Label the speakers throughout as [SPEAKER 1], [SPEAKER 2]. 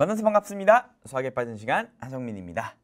[SPEAKER 1] 만나서 반갑습니다. 수학에 빠진 시간 하성민입니다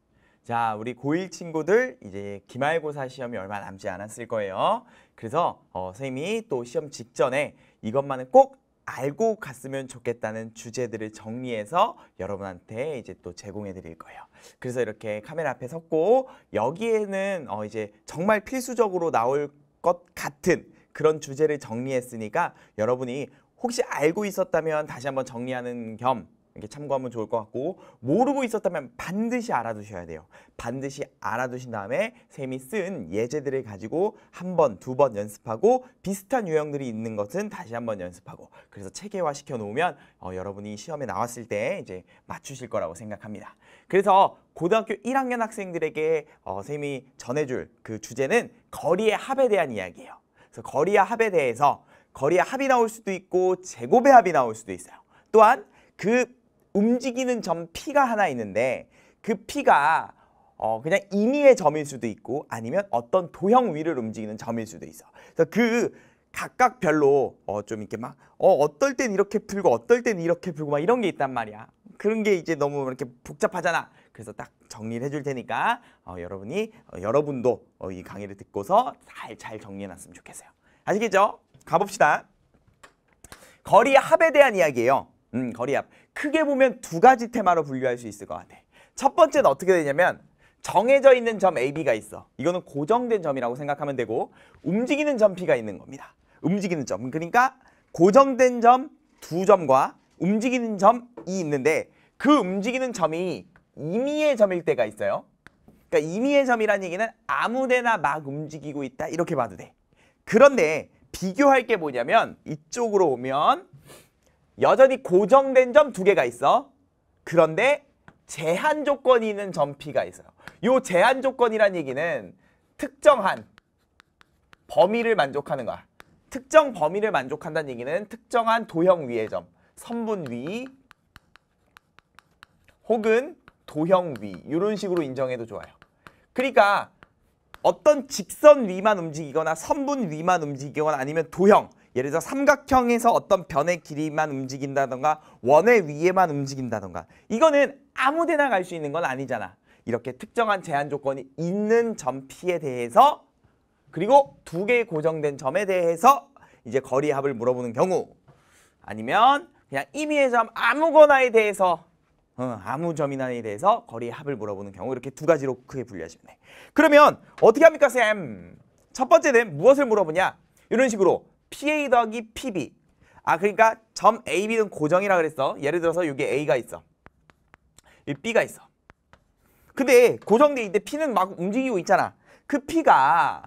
[SPEAKER 1] 자, 우리 고1 친구들 이제 기말고사 시험이 얼마 남지 않았을 거예요. 그래서 어, 선생님이 또 시험 직전에 이것만은 꼭 알고 갔으면 좋겠다는 주제들을 정리해서 여러분한테 이제 또 제공해 드릴 거예요. 그래서 이렇게 카메라 앞에 섰고 여기에는 어 이제 정말 필수적으로 나올 것 같은 그런 주제를 정리했으니까 여러분이 혹시 알고 있었다면 다시 한번 정리하는 겸 이렇게 참고하면 좋을 것 같고 모르고 있었다면 반드시 알아두셔야 돼요. 반드시 알아두신 다음에 쌤이 쓴 예제들을 가지고 한 번, 두 번 연습하고 비슷한 유형들이 있는 것은 다시 한번 연습하고 그래서 체계화 시켜놓으면 어, 여러분이 시험에 나왔을 때 이제 맞추실 거라고 생각합니다. 그래서 고등학교 1학년 학생들에게 어, 쌤이 전해줄 그 주제는 거리의 합에 대한 이야기예요. 그래서 거리의 합에 대해서 거리의 합이 나올 수도 있고 제곱의 합이 나올 수도 있어요. 또한 그 움직이는 점 P가 하나 있는데 그 P가 어 그냥 임의의 점일 수도 있고 아니면 어떤 도형 위를 움직이는 점일 수도 있어. 그래서 그 각각 별로 어좀 이렇게 막어 어떨 땐 이렇게 풀고 어떨 땐 이렇게 풀고 막 이런 게 있단 말이야. 그런 게 이제 너무 이렇게 복잡하잖아. 그래서 딱 정리를 해줄 테니까 어, 여러분이 어, 여러분도 어, 이 강의를 듣고서 잘 잘 정리해놨으면 좋겠어요. 아시겠죠? 가봅시다. 거리 합에 대한 이야기예요. 음, 거리 합. 크게 보면 두 가지 테마로 분류할 수 있을 것 같아. 첫 번째는 어떻게 되냐면 정해져 있는 점 A, B가 있어. 이거는 고정된 점이라고 생각하면 되고 움직이는 점 p 가 있는 겁니다. 움직이는 점. 그러니까 고정된 점 두 점과 움직이는 점이 e 있는데 그 움직이는 점이 임의의 점일 때가 있어요. 그러니까 임의의 점이란 얘기는 아무데나 막 움직이고 있다 이렇게 봐도 돼. 그런데 비교할 게 뭐냐면 이쪽으로 오면 여전히 고정된 점 두 개가 있어. 그런데 제한 조건이 있는 점 P가 있어요. 이 제한 조건이란 얘기는 특정한 범위를 만족하는 거야. 특정 범위를 만족한다는 얘기는 특정한 도형 위의 점, 선분 위 혹은 도형 위 이런 식으로 인정해도 좋아요. 그러니까 어떤 직선 위만 움직이거나 선분 위만 움직이거나 아니면 도형 예를 들어 삼각형에서 어떤 변의 길이만 움직인다던가 원의 위에만 움직인다던가 이거는 아무데나 갈 수 있는 건 아니잖아. 이렇게 특정한 제한 조건이 있는 점 P에 대해서 그리고 두 개의 고정된 점에 대해서 이제 거리 합을 물어보는 경우 아니면 그냥 임의의 점 아무거나에 대해서 어, 아무 점이나에 대해서 거리의 합을 물어보는 경우 이렇게 두 가지로 크게 분류하시면 돼. 그러면 어떻게 합니까 쌤? 첫 번째는 무엇을 물어보냐? 이런 식으로 PA 더하기 PB. 아 그러니까 점 AB는 고정이라 그랬어. 예를 들어서 여기 A가 있어. 여기 B가 있어. 근데 고정돼 있는데 P는 막 움직이고 있잖아. 그 P가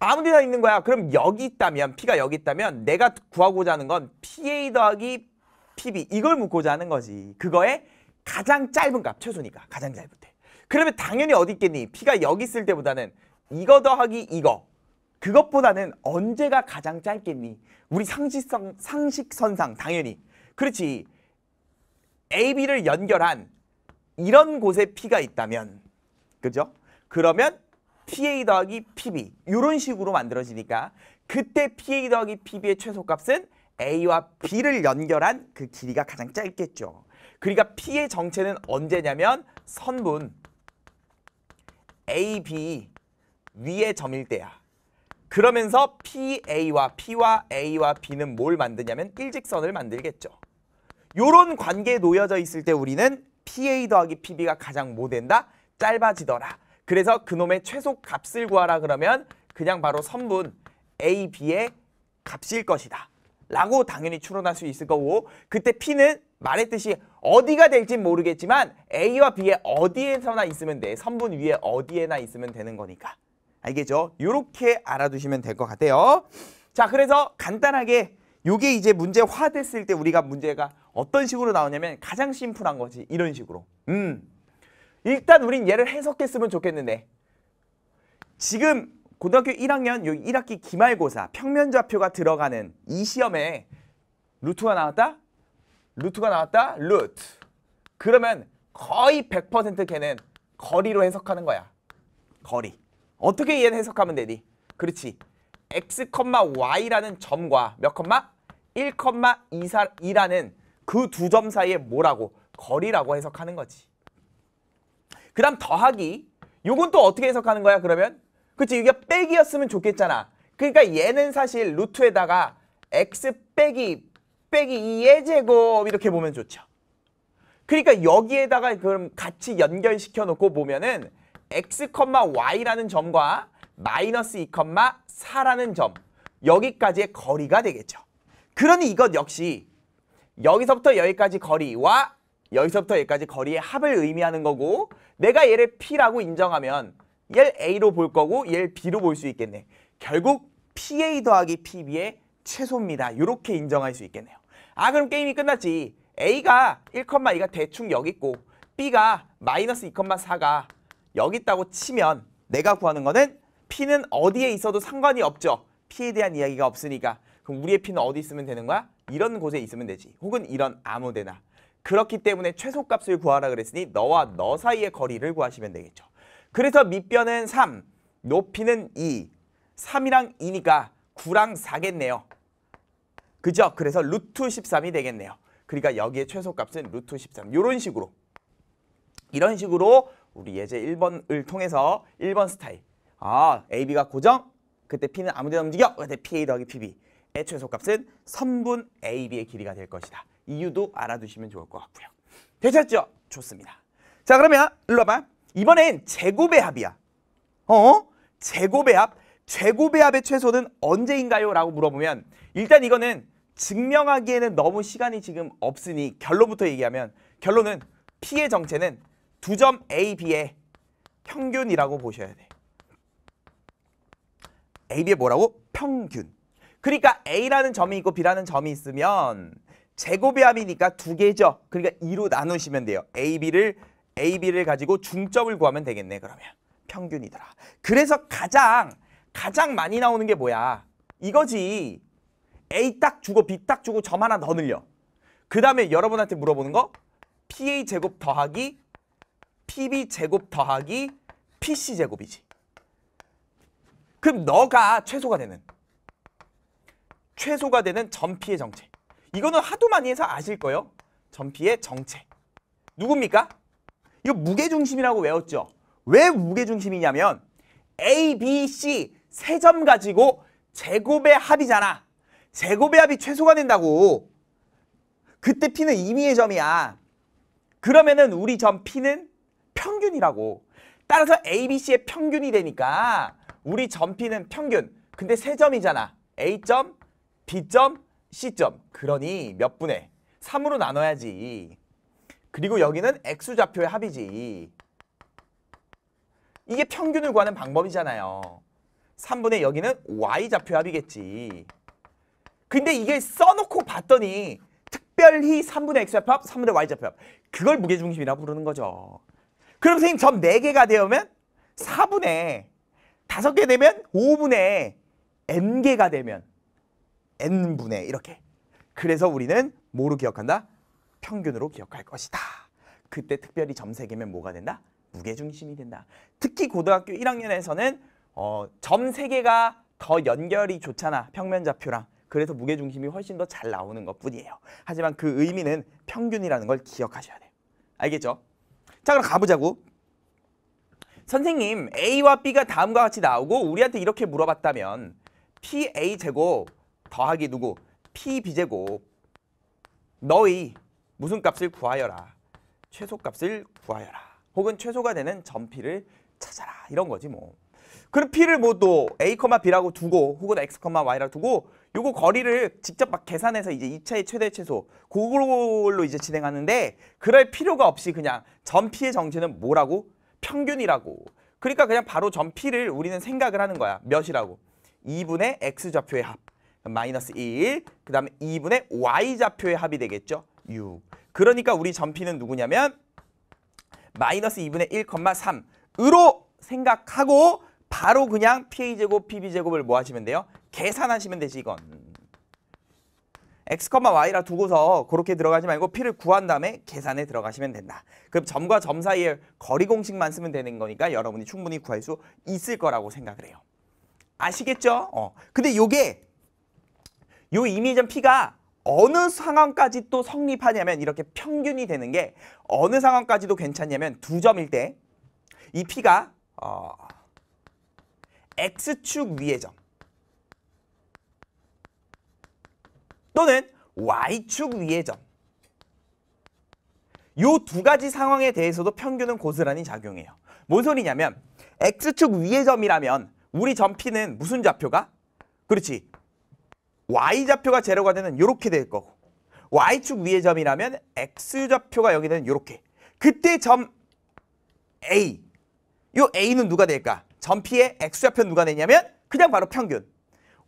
[SPEAKER 1] 아무 데나 있는 거야. 그럼 여기 있다면 P가 여기 있다면 내가 구하고자 하는 건 PA 더하기 PB 이걸 묻고자 하는 거지. 그거에 가장 짧은 값 최소니까 가장 짧은 때. 그러면 당연히 어디 있겠니? P가 여기 있을 때보다는 이거 더하기 이거 그것보다는 언제가 가장 짧겠니? 우리 상식성, 상식선상 당연히. 그렇지. A, B를 연결한 이런 곳에 P가 있다면 그죠? 그러면 PA 더하기 PB 이런 식으로 만들어지니까 그때 PA 더하기 PB의 최소값은 A와 B를 연결한 그 길이가 가장 짧겠죠. 그러니까 P의 정체는 언제냐면 선분 AB 위의 점일 때야. 그러면서 PA와 P와 A와 B는 뭘 만드냐면 일직선을 만들겠죠. 요런 관계에 놓여져 있을 때 우리는 PA 더하기 PB가 가장 못 된다? 짧아지더라. 그래서 그놈의 최소값을 구하라 그러면 그냥 바로 선분 A, B의 값일 것이다. 라고 당연히 추론할 수 있을 거고 그때 P는 말했듯이 어디가 될진 모르겠지만 A와 B의 어디에서나 있으면 돼. 선분 위에 어디에나 있으면 되는 거니까. 알겠죠? 요렇게 알아두시면 될 것 같아요. 자, 그래서 간단하게 요게 이제 문제화 됐을 때 우리가 문제가 어떤 식으로 나오냐면 가장 심플한 거지. 이런 식으로. 음. 일단 우린 얘를 해석했으면 좋겠는데 지금 고등학교 1학년 요 1학기 기말고사 평면좌표가 들어가는 이 시험에 루트가 나왔다? 루트가 나왔다? 루트. 그러면 거의 100% 걔는 거리로 해석하는 거야. 거리. 어떻게 얘는 해석하면 되니? 그렇지. x, y라는 점과 몇 컴마? 1, 2라는 그 두 점 사이에 뭐라고? 거리라고 해석하는 거지. 그 다음 더하기. 요건 또 어떻게 해석하는 거야 그러면? 그치 이게 빼기였으면 좋겠잖아. 그러니까 얘는 사실 루트에다가 x 빼기 빼기 2의 제곱 이렇게 보면 좋죠. 그러니까 여기에다가 그럼 같이 연결시켜 놓고 보면은 x, y라는 점과 마이너스 2, 4라는 점 여기까지의 거리가 되겠죠. 그러니 이것 역시 여기서부터 여기까지 거리와 여기서부터 여기까지 거리의 합을 의미하는 거고 내가 얘를 P라고 인정하면 얘를 A로 볼 거고 얘를 B로 볼 수 있겠네. 결국 PA 더하기 PB의 최소입니다. 이렇게 인정할 수 있겠네요. 아 그럼 게임이 끝났지. A가 1,2가 대충 여기 있고 B가 마이너스 2,4가 여기 있다고 치면 내가 구하는 거는 P는 어디에 있어도 상관이 없죠. P에 대한 이야기가 없으니까. 그럼 우리의 P는 어디 있으면 되는 거야? 이런 곳에 있으면 되지. 혹은 이런 아무데나. 그렇기 때문에 최소값을 구하라 그랬으니 너와 너 사이의 거리를 구하시면 되겠죠. 그래서 밑변은 3, 높이는 2, 3이랑 2니까 9랑 4겠네요. 그죠? 그래서 루트 13이 되겠네요. 그러니까 여기에 최소값은 루트 13. 이런 식으로. 이런 식으로 우리 예제 1번을 통해서 1번 스타일 아 AB가 고정 그때 P는 아무데나 움직여 그때 PA 더하기 PB 의 최소값은 선분 AB의 길이가 될 것이다 이유도 알아두시면 좋을 것 같고요 되셨죠? 좋습니다 자 그러면 일로 와봐 이번엔 제곱의 합이야 어? 제곱의 합? 제곱의 합의 최소는 언제인가요? 라고 물어보면 일단 이거는 증명하기에는 너무 시간이 지금 없으니 결론부터 얘기하면 결론은 P의 정체는 두점 A, B의 평균이라고 보셔야 돼. A, B의 뭐라고? 평균. 그러니까 A라는 점이 있고 B라는 점이 있으면 제곱이 합이니까 두 개죠. 그러니까 2로 나누시면 돼요. A, B를 A, B를 가지고 중점을 구하면 되겠네. 그러면 평균이더라. 그래서 가장 가장 많이 나오는 게 뭐야? 이거지. A 딱 주고 B 딱 주고 점 하나 더 늘려. 그 다음에 여러분한테 물어보는 거 PA 제곱 더하기 PB 제곱 더하기 PC 제곱이지. 그럼 너가 최소가 되는 최소가 되는 전피의 정체. 이거는 하도 많이 해서 아실 거예요. 전피의 정체. 누굽니까? 이거 무게중심이라고 외웠죠. 왜 무게중심이냐면 A, B, C 세 점 가지고 제곱의 합이잖아. 제곱의 합이 최소가 된다고. 그때 P는 임의의 점이야. 그러면은 우리 점 P는 평균이라고. 따라서 ABC의 평균이 되니까 우리 점피는 평균. 근데 세 점이잖아. A점, B점, C점. 그러니 몇분에 3으로 나눠야지. 그리고 여기는 X좌표의 합이지. 이게 평균을 구하는 방법이잖아요. 3분의 여기는 Y좌표 합이겠지. 근데 이게 써놓고 봤더니 특별히 3분의 X좌표 합, 3분의 Y좌표 합. 그걸 무게중심이라고 부르는 거죠. 그럼 선생님 점 4개가 되면 4분의 5개 되면 5분의 n개가 되면 n분의 이렇게. 그래서 우리는 뭐로 기억한다? 평균으로 기억할 것이다. 그때 특별히 점 3개면 뭐가 된다? 무게중심이 된다. 특히 고등학교 1학년에서는 어, 점 3개가 더 연결이 좋잖아. 평면좌표랑. 그래서 무게중심이 훨씬 더 잘 나오는 것뿐이에요. 하지만 그 의미는 평균이라는 걸 기억하셔야 돼요. 알겠죠? 자 그럼 가보자고. 선생님 A와 B가 다음과 같이 나오고 우리한테 이렇게 물어봤다면 PA제곱 더하기 누구? PB제곱 너희 무슨 값을 구하여라. 최소값을 구하여라. 혹은 최소가 되는 점피를 찾아라. 이런 거지 뭐. 그럼 P를 뭐 또 A, B라고 두고 혹은 X, Y라고 두고 요거 거리를 직접 막 계산해서 이제 2차의 최대 최소 그걸로 이제 진행하는데 그럴 필요가 없이 그냥 전피의 정체는 뭐라고? 평균이라고. 그러니까 그냥 바로 전피를 우리는 생각을 하는 거야. 몇이라고? 2분의 x좌표의 합. 마이너스 1. 그 다음에 2분의 y좌표의 합이 되겠죠? 6. 그러니까 우리 전피는 누구냐면 마이너스 2분의 1, 3으로 생각하고 바로 그냥 p제곱, pb제곱을 뭐 하시면 돼요? 계산하시면 되지 이건. x, y라 두고서 그렇게 들어가지 말고 p를 구한 다음에 계산에 들어가시면 된다. 그럼 점과 점 사이의 거리 공식만 쓰면 되는 거니까 여러분이 충분히 구할 수 있을 거라고 생각을 해요. 아시겠죠? 어. 근데 요게 요이미지 p가 어느 상황까지 또 성립하냐면 이렇게 평균이 되는 게 어느 상황까지도 괜찮냐면 두 점일 때 이 p가 어, x축 위의 점 또는 Y축 위의 점. 요 두 가지 상황에 대해서도 평균은 고스란히 작용해요. 뭔 소리냐면 X축 위의 점이라면 우리 점피는 무슨 좌표가? 그렇지. Y좌표가 제로가 되는 이렇게 될 거고 Y축 위의 점이라면 X좌표가 여기는 되 이렇게 그때 점 A 요 A는 누가 될까? 점피의 X좌표 는 누가 되냐면 그냥 바로 평균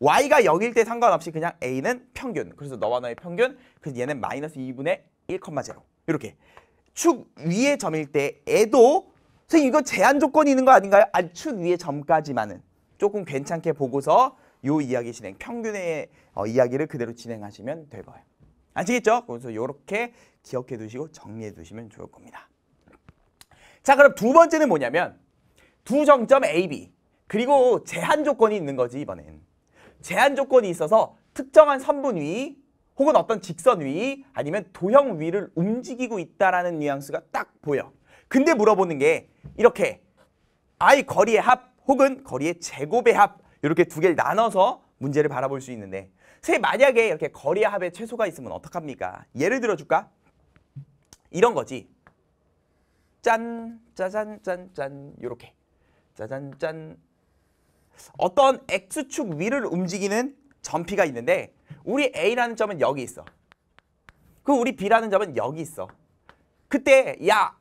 [SPEAKER 1] y가 0일 때 상관없이 그냥 a는 평균. 그래서 너와 나의 평균. 그래서 얘는 마이너스 2분의 1,0. 이렇게. 축 위의 점일 때에도 선생님 이거 제한 조건이 있는 거 아닌가요? 아니 축 위의 점까지만은 조금 괜찮게 보고서 요 이야기 진행, 평균의 어, 이야기를 그대로 진행하시면 될 거예요. 아시겠죠? 그래서 요렇게 기억해 두시고 정리해 두시면 좋을 겁니다. 자 그럼 두 번째는 뭐냐면 두 정점 AB 그리고 제한 조건이 있는 거지 이번엔. 제한 조건이 있어서 특정한 선분 위 혹은 어떤 직선 위 아니면 도형 위를 움직이고 있다라는 뉘앙스가 딱 보여. 근데 물어보는 게 이렇게 아이 거리의 합 혹은 거리의 제곱의 합 이렇게 두 개를 나눠서 문제를 바라볼 수 있는데 선생님 만약에 이렇게 거리의 합의 최소가 있으면 어떡합니까? 예를 들어줄까? 이런 거지. 짠 짜잔 짠짠 요렇게 짜잔 짠 어떤 X축 위를 움직이는 점피가 있는데 우리 A라는 점은 여기 있어. 그 우리 B라는 점은 여기 있어. 그때 야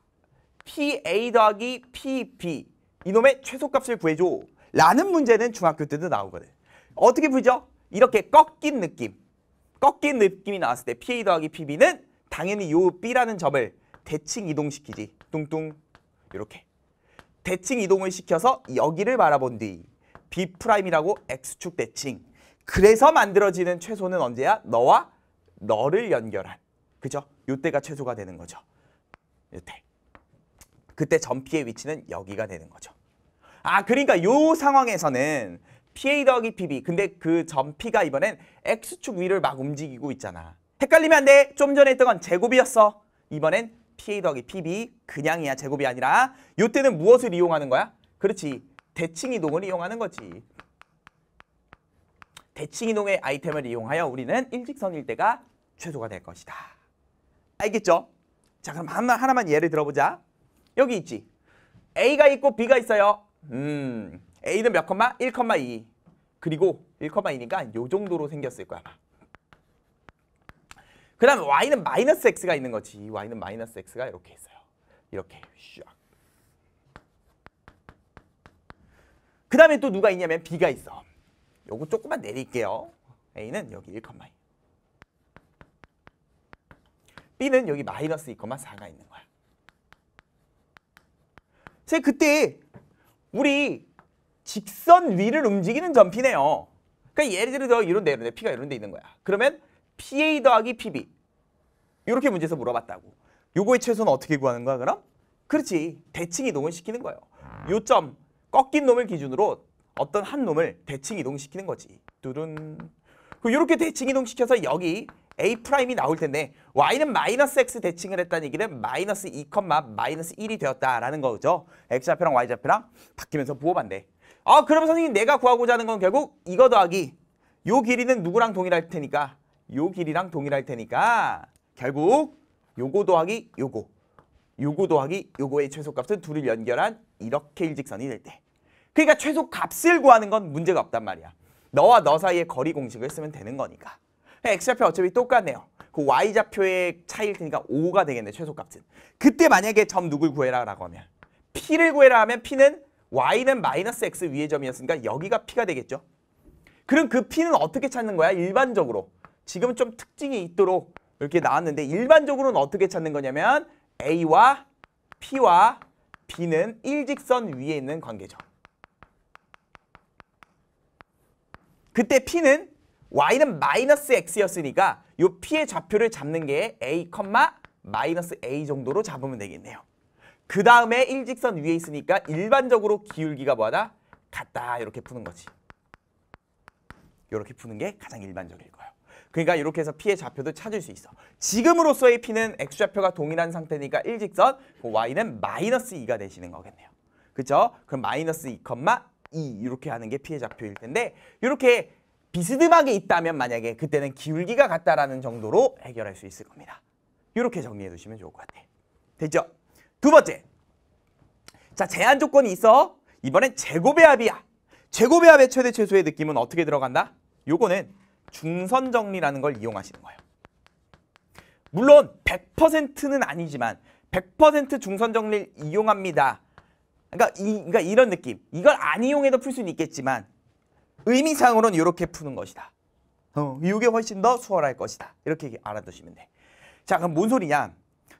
[SPEAKER 1] PA 더하기 PB 이놈의 최소값을 구해줘 라는 문제는 중학교 때도 나오거든. 어떻게 풀죠? 이렇게 꺾인 느낌. 꺾인 느낌이 나왔을 때 PA 더하기 PB는 당연히 요 B라는 점을 대칭 이동시키지. 뚱뚱 이렇게. 대칭 이동을 시켜서 여기를 바라본 뒤 B'이라고 X축 대칭. 그래서 만들어지는 최소는 언제야? 너와 너를 연결한. 그죠? 요때가 최소가 되는 거죠. 요때. 그때 전 P의 위치는 여기가 되는 거죠. 아 그러니까 요 상황에서는 PA 더하기 PB 근데 그전 P가 이번엔 X축 위를 막 움직이고 있잖아. 헷갈리면 안 돼. 좀 전에 했던 건 제곱이었어. 이번엔 PA 더하기 PB 그냥이야 제곱이 아니라 요때는 무엇을 이용하는 거야? 그렇지. 대칭 이동을 이용하는 거지. 대칭 이동의 아이템을 이용하여 우리는 일직선일 때가 최소가 될 것이다. 알겠죠? 자 그럼 하나, 하나만 예를 들어보자. 여기 있지. A가 있고 B가 있어요. 음, A는 몇 컴마? 1 컴마 2. 그리고 1 컴마 2니까 요 정도로 생겼을 거야. 그다음 Y는 마이너스 X가 있는 거지. Y는 마이너스 X가 이렇게 있어요. 이렇게 슉. 그 다음에 또 누가 있냐면 B가 있어. 요거 조금만 내릴게요. A는 여기 1, 2. B는 여기 마이너스 2, 4가 있는 거야. 제 그때 우리 직선 위를 움직이는 점피네요. 그러니까 예를 들어 이런 데 이런 데 P가 이런 데 있는 거야. 그러면 PA 더하기 PB 이렇게 문제에서 물어봤다고. 요거의 최소는 어떻게 구하는 거야 그럼? 그렇지. 대칭 이동을 시키는 거예요. 요점 꺾인 놈을 기준으로 어떤 한 놈을 대칭 이동시키는 거지. 뚜룬. 이렇게 그 대칭 이동시켜서 여기 a 프라임이 나올 텐데 y는 마이너스 x 대칭을 했다는 얘기는 마이너스 2, 마이너스 1이 되었다라는 거죠. x좌표랑 y좌표랑 바뀌면서 부호반대. 아 그럼 선생님 내가 구하고자 하는 건 결국 이거 더하기 요 길이는 누구랑 동일할 테니까 요 길이랑 동일할 테니까 결국 요거 더하기 요거 요거 더하기 요거의 최소값은 둘을 연결한 이렇게 일직선이 될 때. 그러니까 최소 값을 구하는 건 문제가 없단 말이야. 너와 너 사이의 거리 공식을 쓰면 되는 거니까. x좌표 어차피 똑같네요. 그 y좌표의 차이일 테니까 5가 되겠네, 최소값은. 그때 만약에 점 누굴 구해라 라고 하면 p를 구해라 하면 p는 y는 마이너스 x 위의 점이었으니까 여기가 p가 되겠죠. 그럼 그 p는 어떻게 찾는 거야? 일반적으로. 지금 은좀 특징이 있도록 이렇게 나왔는데 일반적으로는 어떻게 찾는 거냐면 a와 p와 b는 일직선 위에 있는 관계죠. 그때 p는 y는 마이너스 x였으니까 이 p의 좌표를 잡는 게 a, 마이너스 a 정도로 잡으면 되겠네요. 그 다음에 일직선 위에 있으니까 일반적으로 기울기가 뭐하다? 같다 이렇게 푸는 거지. 이렇게 푸는 게 가장 일반적일 거예요. 그러니까 이렇게 해서 p의 좌표도 찾을 수 있어. 지금으로서의 p는 x좌표가 동일한 상태니까 일직선, 그 y는 마이너스 2가 되시는 거겠네요. 그렇죠? 그럼 마이너스 2, e, 이 이렇게 하는 게 피해 좌표일 텐데 이렇게 비스듬하게 있다면 만약에 그때는 기울기가 같다라는 정도로 해결할 수 있을 겁니다. 이렇게 정리해 두시면 좋을 것 같아요. 됐죠? 두 번째. 자, 제한 조건이 있어. 이번엔 재고 배 합이야. 재고 배 합의 최대 최소의 느낌은 어떻게 들어간다? 요거는 중선 정리라는 걸 이용하시는 거예요. 물론 100%는 아니지만 100% 중선 정리를 이용합니다. 그러니까, 이, 그러니까 이런 느낌. 이걸 안 이용해도 풀 수는 있겠지만 의미상으로는 이렇게 푸는 것이다. 어, 이게 훨씬 더 수월할 것이다. 이렇게 알아두시면 돼. 자, 그럼 뭔 소리냐?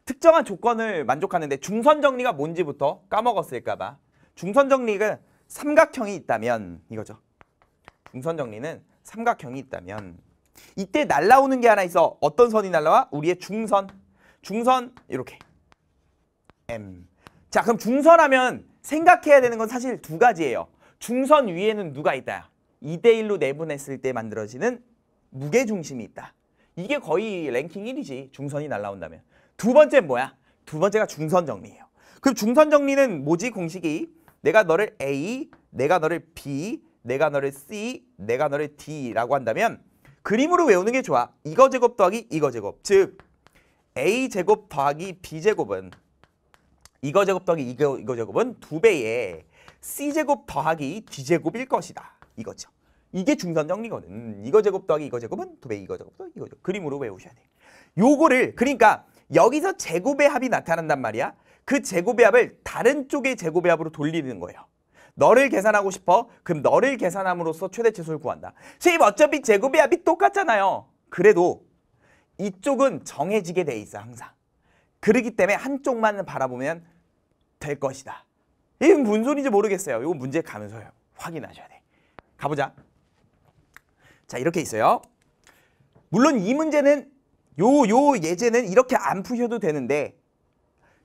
[SPEAKER 1] 특정한 조건을 만족하는데 중선 정리가 뭔지부터 까먹었을까 봐. 중선 정리가 삼각형이 있다면 이거죠. 중선 정리는 삼각형이 있다면 이때 날라오는 게 하나 있어. 어떤 선이 날라와? 우리의 중선. 중선 이렇게. M. 자, 그럼 중선하면 생각해야 되는 건 사실 두 가지예요. 중선 위에는 누가 있다. 2대1로 내분했을 때 만들어지는 무게중심이 있다. 이게 거의 랭킹 1이지 중선이 날라온다면. 두 번째 뭐야? 두 번째가 중선 정리예요. 그럼 중선 정리는 뭐지 공식이? 내가 너를 A, 내가 너를 B, 내가 너를 C, 내가 너를 D라고 한다면 그림으로 외우는 게 좋아. 이거 제곱 더하기 이거 제곱. 즉 A 제곱 더하기 B 제곱은 이거 제곱 더하기 이거, 이거 제곱은 두배의 C제곱 더하기 D제곱일 것이다. 이거죠. 이게 중선 정리거든. 이거 제곱 더하기 이거 제곱은 두 배 이거 제곱 더 이거 제곱. 그림으로 외우셔야 돼. 요거를 그러니까 여기서 제곱의 합이 나타난단 말이야. 그 제곱의 합을 다른 쪽의 제곱의 합으로 돌리는 거예요. 너를 계산하고 싶어? 그럼 너를 계산함으로써 최대 최소를 구한다. 선생님 어차피 제곱의 합이 똑같잖아요. 그래도 이쪽은 정해지게 돼 있어 항상. 그러기 때문에 한쪽만 바라보면 될 것이다. 이게 무슨 소리인지 모르겠어요. 이거 문제 가면서요. 확인하셔야 돼. 가보자. 자 이렇게 있어요. 물론 이 문제는 요 요 예제는 이렇게 안 푸셔도 되는데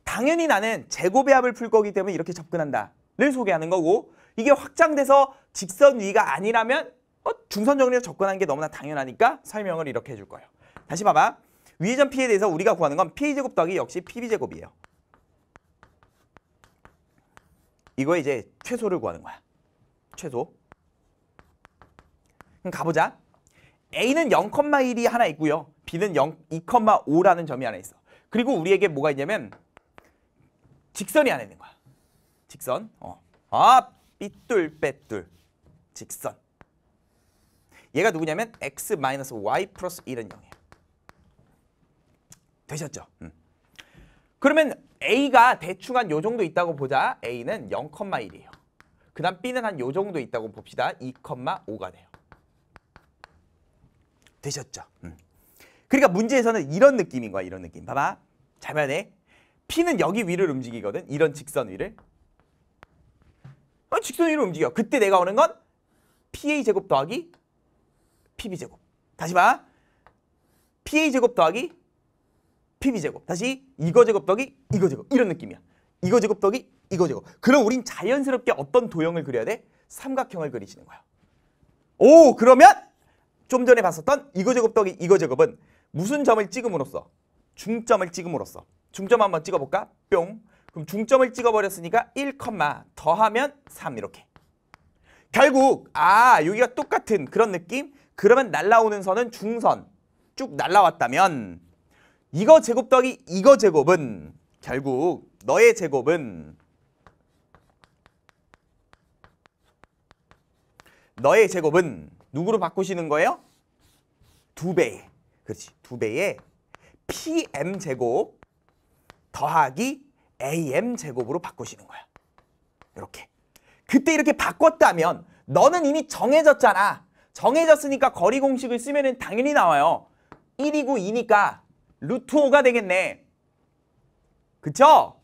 [SPEAKER 1] 당연히 나는 제곱의합을풀 거기 때문에 이렇게 접근한다를 소개하는 거고 이게 확장돼서 직선 위가 아니라면 어, 중선 정리로 접근하는 게 너무나 당연하니까 설명을 이렇게 해줄 거예요. 다시 봐봐. 위의전 P에 대해서 우리가 구하는 건 P제곱 더하기 역시 PB제곱이에요. 이거에 이제 최소를 구하는 거야. 최소. 그럼 가보자. A는 0,1이 하나 있고요. B는 0, 2,5라는 점이 하나 있어. 그리고 우리에게 뭐가 있냐면 직선이 하나 있는 거야. 직선. 어. 아, 삐뚤빼뚤. 직선. 얘가 누구냐면 x y 플러스 1은 0이에요. 되셨죠? 음. 그러면 A가 대충 한 요 정도 있다고 보자. A는 0,1이에요. 그 다음 B는 한 요 정도 있다고 봅시다. 2,5가 돼요. 되셨죠? 음. 그러니까 문제에서는 이런 느낌인 거야. 이런 느낌. 봐봐. 자면에 돼. P는 여기 위를 움직이거든. 이런 직선 위를. 어, 직선 위를 움직여. 그때 내가 오는 건 PA 제곱 더하기 PB 제곱. 다시 봐. PA 제곱 더하기 PB 제곱 다시 이거 제곱 더기 이거 제곱 이런 느낌이야. 이거 제곱 더기 이거 제곱. 그럼 우린 자연스럽게 어떤 도형을 그려야 돼? 삼각형을 그리시는 거야. 오 그러면 좀 전에 봤었던 이거 제곱 더기 이거 제곱은 무슨 점을 찍음으로써 중점을 찍음으로써 중점 한번 찍어볼까? 뿅. 그럼 중점을 찍어버렸으니까 1, 더하면 3 이렇게. 결국 아 여기가 똑같은 그런 느낌? 그러면 날라오는 선은 중선 쭉 날라왔다면 이거 제곱 더하기 이거 제곱은 결국 너의 제곱은 너의 제곱은 누구로 바꾸시는 거예요? 두 배. 에 그렇지. 두배에 PM 제곱 더하기 AM 제곱으로 바꾸시는 거야. 이렇게. 그때 이렇게 바꿨다면 너는 이미 정해졌잖아. 정해졌으니까 거리 공식을 쓰면 당연히 나와요. 1이고 2니까 루트 5가 되겠네. 그쵸?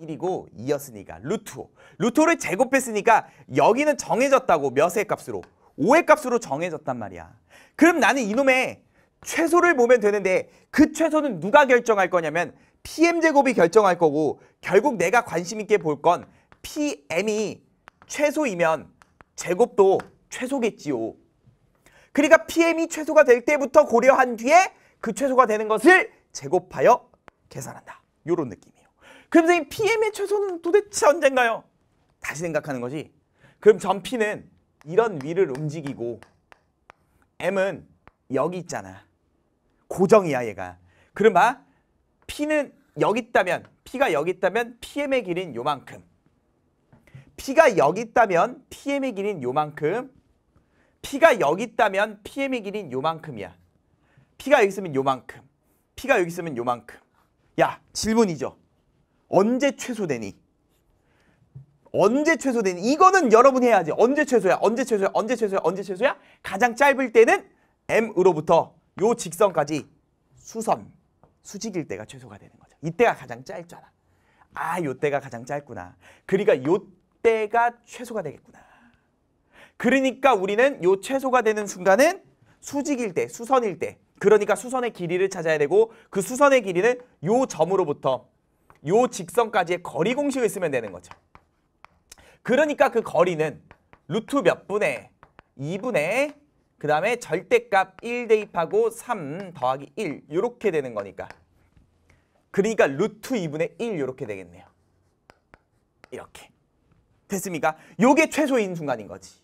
[SPEAKER 1] 1이고 2였으니까 루트 5. 루트 5를 제곱했으니까 여기는 정해졌다고 몇의 값으로? 5의 값으로 정해졌단 말이야. 그럼 나는 이놈의 최소를 보면 되는데 그 최소는 누가 결정할 거냐면 PM제곱이 결정할 거고 결국 내가 관심 있게 볼 건 PM이 최소이면 제곱도 최소겠지요. 그러니까 PM이 최소가 될 때부터 고려한 뒤에 그 최소가 되는 것을 제곱하여 계산한다. 이런 느낌이에요. 그럼 선생님 PM의 최소는 도대체 언젠가요? 다시 생각하는 거지. 그럼 전 P는 이런 위를 움직이고 M은 여기 있잖아. 고정이야 얘가. 그럼 봐. P는 여기 있다면 P가 여기 있다면 PM의 길인 요만큼 P가 여기 있다면 PM의 길인 요만큼 P가 여기 있다면 PM의 길인 요만큼이야. P가 여기 있으면 요만큼. P가 여기 있으면 요만큼. 야, 질문이죠. 언제 최소되니? 언제 최소되니? 이거는 여러분 이 해야지. 언제 최소야? 언제 최소야? 언제 최소야? 언제 최소야? 가장 짧을 때는 M으로부터 요 직선까지 수선, 수직일 때가 최소가 되는 거죠. 이때가 가장 짧잖아. 아, 요때가 가장 짧구나. 그러니까 요때가 최소가 되겠구나. 그러니까 우리는 요 최소가 되는 순간은 수직일 때, 수선일 때 그러니까 수선의 길이를 찾아야 되고 그 수선의 길이는 요 점으로부터 요 직선까지의 거리 공식을 쓰면 되는 거죠. 그러니까 그 거리는 루트 몇 분의 2분의 그 다음에 절대값 1 대입하고 3 더하기 1 이렇게 되는 거니까 그러니까 루트 2분의 1 이렇게 되겠네요. 이렇게. 됐습니까? 요게 최소인 순간인 거지.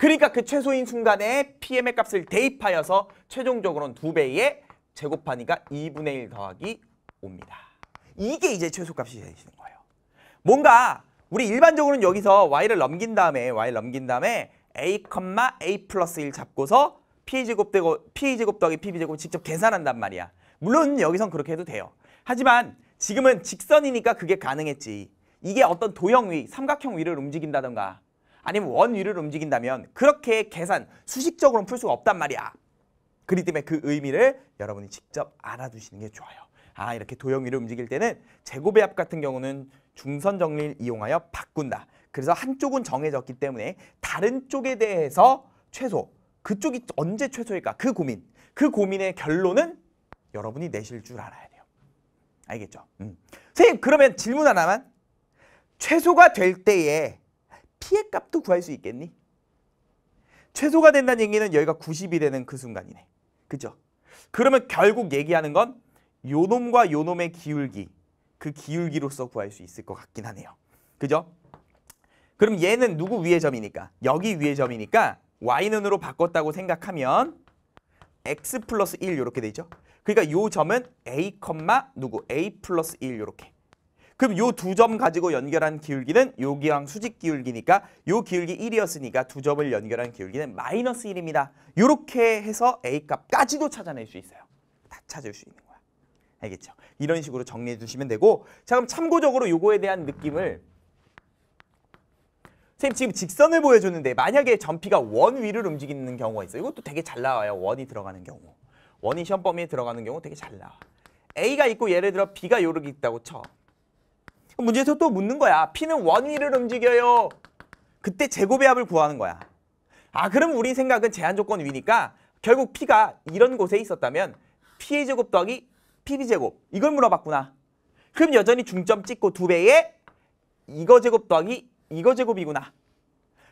[SPEAKER 1] 그러니까 그 최소인 순간에 PM의 값을 대입하여서 최종적으로는 두배의 제곱하니까 2분의 1 더하기 5입니다. 이게 이제 최소값이 되시는 거예요. 뭔가 우리 일반적으로는 여기서 y를 넘긴 다음에 y를 넘긴 다음에 a, a 플러스 1 잡고서 p제곱 되고 p제곱 더하기 pb제곱 직접 계산한단 말이야. 물론 여기선 그렇게 해도 돼요. 하지만 지금은 직선이니까 그게 가능했지. 이게 어떤 도형 위, 삼각형 위를 움직인다던가 아니면 원위를 움직인다면 그렇게 계산 수식적으로풀 수가 없단 말이야. 그렇기 때문에 그 의미를 여러분이 직접 알아두시는 게 좋아요. 아 이렇게 도형위를 움직일 때는 제곱의 합 같은 경우는 중선 정리를 이용하여 바꾼다. 그래서 한쪽은 정해졌기 때문에 다른 쪽에 대해서 최소 그쪽이 언제 최소일까 그 고민 그 고민의 결론은 여러분이 내실 줄 알아야 돼요. 알겠죠? 음. 선생님 그러면 질문 하나만 최소가 될 때에 피해값도 구할 수 있겠니? 최소가 된다는 얘기는 여기가 90이 되는 그 순간이네. 그죠? 그러면 결국 얘기하는 건 요놈과 요놈의 기울기 그 기울기로서 구할 수 있을 것 같긴 하네요. 그죠? 그럼 얘는 누구 위의 점이니까? 여기 위의 점이니까 y는으로 바꿨다고 생각하면 x 플러스 1 이렇게 되죠. 그러니까 요 점은 a, 누구? a 플러스 1 이렇게. 그럼 요 두 점 가지고 연결한 기울기는 요기랑 수직 기울기니까 요 기울기 1이었으니까 두 점을 연결한 기울기는 마이너스 1입니다. 이렇게 해서 A값까지도 찾아낼 수 있어요. 다 찾을 수 있는 거야. 알겠죠? 이런 식으로 정리해 주시면 되고 자 그럼 참고적으로 요거에 대한 느낌을 선생님 지금 직선을 보여줬는데 만약에 점피가 원 위를 움직이는 경우가 있어요. 이것도 되게 잘 나와요. 원이 들어가는 경우. 원이 시험 범위에 들어가는 경우 되게 잘 나와. A가 있고 예를 들어 B가 요렇게 있다고 쳐. 문제에서 또 묻는 거야. P는 원위를 움직여요. 그때 제곱의합을 구하는 거야. 아 그럼 우리 생각은 제한 조건 위니까 결국 P가 이런 곳에 있었다면 P의 제곱 더하기 PB 제곱 이걸 물어봤구나. 그럼 여전히 중점 찍고 두 배의 이거 제곱 더하기 이거 제곱이구나.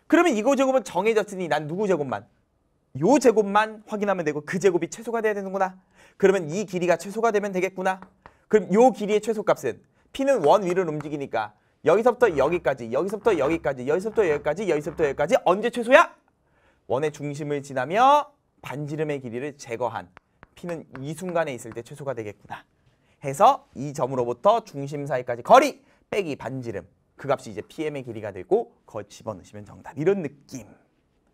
[SPEAKER 1] 그러면 이거 제곱은 정해졌으니 난 누구 제곱만? 요 제곱만 확인하면 되고 그 제곱이 최소가 돼야 되는구나. 그러면 이 길이가 최소가 되면 되겠구나. 그럼 요 길이의 최소값은 P는 원 위를 움직이니까 여기서부터 여기까지, 여기서부터 여기까지, 여기서부터 여기까지, 여기서부터 여기까지 언제 최소야? 원의 중심을 지나며 반지름의 길이를 제거한 P는 이 순간에 있을 때 최소가 되겠구나. 해서 이 점으로부터 중심 사이까지 거리 빼기 반지름 그 값이 이제 PM의 길이가 되고 거의 집어넣으시면 정답 이런 느낌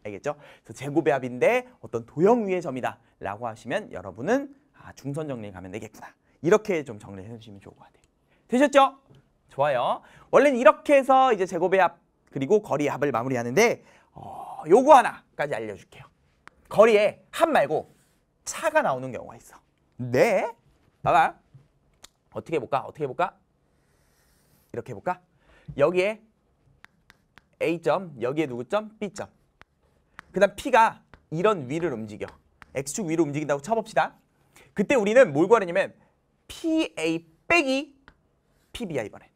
[SPEAKER 1] 알겠죠? 그래서 제곱의 합인데 어떤 도형 위의 점이다 라고 하시면 여러분은 아 중선 정리 가면 되겠구나 이렇게 좀 정리해 주시면 좋을 것 같아요 되셨죠? 좋아요. 원래는 이렇게 해서 이제 제곱의 합 그리고 거리의 합을 마무리하는데 어, 요거 하나까지 알려줄게요. 거리에 합 말고 차가 나오는 경우가 있어. 네? 봐봐. 어떻게 해볼까? 어떻게 해볼까? 이렇게 해볼까? 여기에 A점, 여기에 누구점? B점. 그 다음 P가 이런 위를 움직여. X축 위로 움직인다고 쳐봅시다. 그때 우리는 뭘 구하느냐면 PA 빼기 PB야 이번에.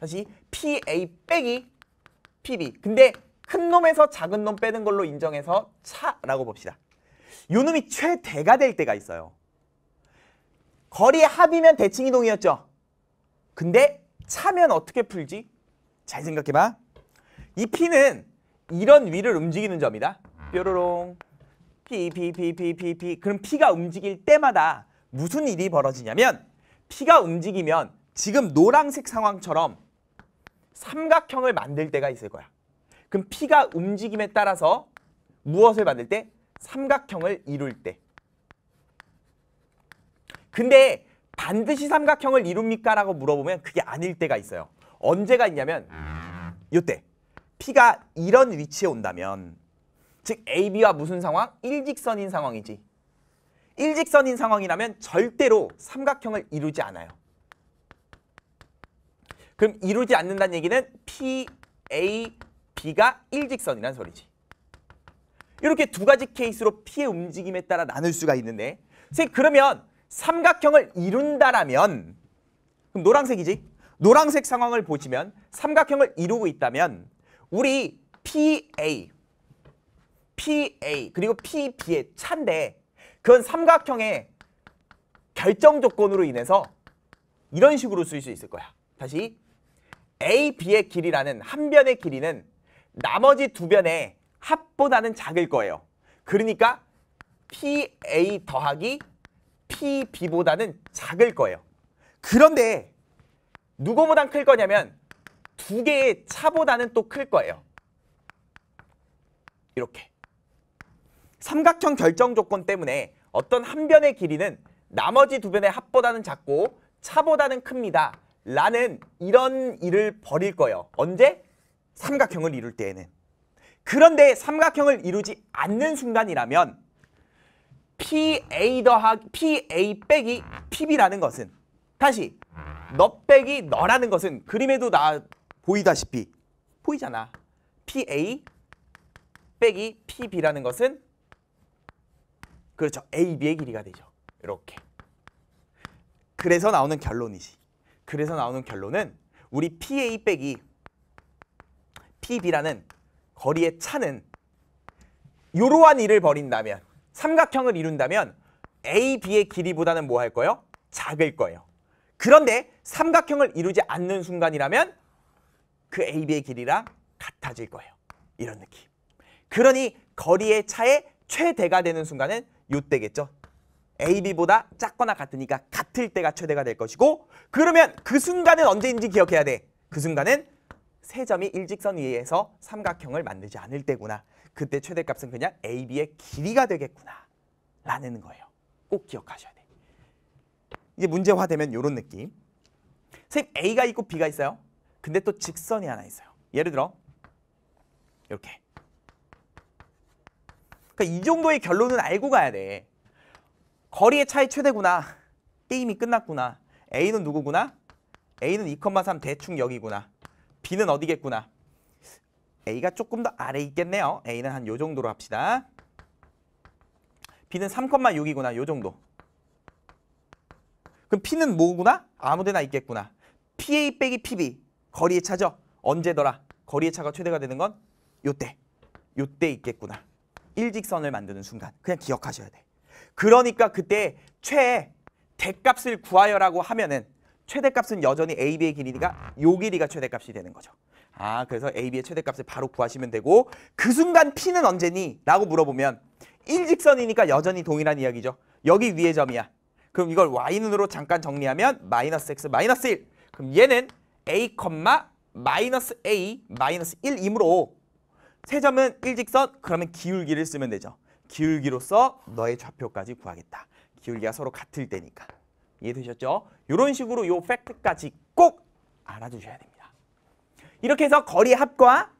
[SPEAKER 1] 다시 PA 빼기 PB. 근데 큰 놈에서 작은 놈 빼는 걸로 인정해서 차라고 봅시다. 요 놈이 최대가 될 때가 있어요. 거리 합이면 대칭 이동이었죠. 근데 차면 어떻게 풀지? 잘 생각해봐. 이 P는 이런 위를 움직이는 점이다. 뾰로롱. P, P, P, P, P, P. 그럼 P가 움직일 때마다 무슨 일이 벌어지냐면 P가 움직이면 지금 노란색 상황처럼 삼각형을 만들 때가 있을 거야. 그럼 P가 움직임에 따라서 무엇을 만들 때? 삼각형을 이룰 때. 근데 반드시 삼각형을 이룹니까? 라고 물어보면 그게 아닐 때가 있어요. 언제가 있냐면 이때 P가 이런 위치에 온다면 즉 AB와 무슨 상황? 일직선인 상황이지. 일직선인 상황이라면 절대로 삼각형을 이루지 않아요. 그럼 이루지 않는다는 얘기는 P, A, B가 일직선이란 소리지. 이렇게 두 가지 케이스로 P의 움직임에 따라 나눌 수가 있는데 선생님 그러면 삼각형을 이룬다라면 그럼 노란색이지? 노란색 상황을 보시면 삼각형을 이루고 있다면 우리 PA, PA 그리고 PB의 차인데 그건 삼각형의 결정 조건으로 인해서 이런 식으로 쓸 수 있을 거야. 다시 A, B의 길이라는 한 변의 길이는 나머지 두 변의 합보다는 작을 거예요. 그러니까 PA 더하기 PB보다는 작을 거예요. 그런데 누구보단 클 거냐면 두 개의 차보다는 또 클 거예요. 이렇게. 삼각형 결정 조건 때문에 어떤 한 변의 길이는 나머지 두 변의 합보다는 작고 차보다는 큽니다. 라는 이런 일을 벌일 거예요. 언제? 삼각형을 이룰 때에는. 그런데 삼각형을 이루지 않는 순간이라면 PA 더하기 PA 빼기 PB라는 것은 다시 너 빼기 너라는 것은 그림에도 나 보이다시피 보이잖아. PA 빼기 PB라는 것은 그렇죠. AB의 길이가 되죠. 이렇게. 그래서 나오는 결론이지. 그래서 나오는 결론은 우리 PA 빼기 PB라는 거리의 차는 이러한 일을 벌인다면 삼각형을 이룬다면 AB의 길이보다는 뭐 할 거예요? 작을 거예요. 그런데 삼각형을 이루지 않는 순간이라면 그 AB의 길이랑 같아질 거예요. 이런 느낌. 그러니 거리의 차의 최대가 되는 순간은 요때겠죠. AB보다 작거나 같으니까 같을 때가 최대가 될 것이고 그러면 그 순간은 언제인지 기억해야 돼. 그 순간은 세 점이 일직선 위에서 삼각형을 만들지 않을 때구나. 그때 최대값은 그냥 AB의 길이가 되겠구나. 라는 거예요. 꼭 기억하셔야 돼. 이게 문제화되면 이런 느낌. 선생님 A가 있고 B가 있어요. 근데 또 직선이 하나 있어요. 예를 들어 이렇게. 그러니까 이 정도의 결론은 알고 가야 돼. 거리의 차이 최대구나. 게임이 끝났구나. A는 누구구나? A는 2,3 대충 여기구나. B는 어디겠구나. A가 조금 더 아래 있겠네요. A는 한 요 정도로 합시다. B는 3,6이구나. 요 정도. 그럼 P는 뭐구나? 아무데나 있겠구나. PA 빼기 PB. 거리의 차죠. 언제더라? 거리의 차가 최대가 되는 건 요때. 요때 있겠구나. 일직선을 만드는 순간. 그냥 기억하셔야 돼. 그러니까 그때 최 대값을 구하여라고 하면은 최대값은 여전히 AB의 길이니까 요 길이가 최대값이 되는 거죠. 아 그래서 AB의 최대값을 바로 구하시면 되고 그 순간 P는 언제니? 라고 물어보면 일직선이니까 여전히 동일한 이야기죠. 여기 위에 점이야. 그럼 이걸 Y눈으로 잠깐 정리하면 마이너스 X 마이너스 1 그럼 얘는 A, 마이너스 A 마이너스 1이므로 세 점은 일직선 그러면 기울기를 쓰면 되죠. 기울기로서 너의 좌표까지 구하겠다. 기울기가 서로 같을 때니까. 이해되셨죠? 이런 식으로 요 팩트까지 꼭 알아두셔야 됩니다. 이렇게 해서 거리 의 합과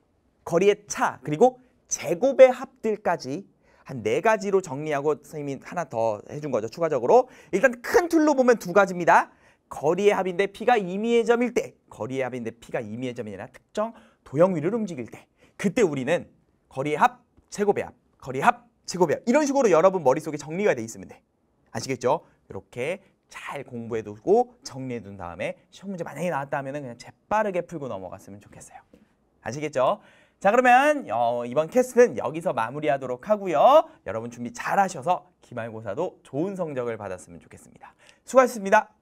[SPEAKER 1] 거리의 차 그리고 제곱의 합들까지 한 네 가지로 정리하고 선생님이 하나 더 해준 거죠. 추가적으로. 일단 큰툴로 보면 두 가지입니다. 거리의 합인데 p가 임의의 점일 때 거리의 합인데 p가 임의의 점이 아니라 특정 도형위를 움직일 때 그때 우리는 거리의 합, 제곱의 합, 거리의 합, 직업이야. 이런 식으로 여러분 머릿속에 정리가 돼 있으면 돼. 아시겠죠? 이렇게 잘 공부해두고 정리해둔 다음에 시험 문제 만약에 나왔다면 그냥 재빠르게 풀고 넘어갔으면 좋겠어요. 아시겠죠? 자 그러면 어, 이번 캐스트는 여기서 마무리하도록 하고요. 여러분 준비 잘 하셔서 기말고사도 좋은 성적을 받았으면 좋겠습니다. 수고하셨습니다.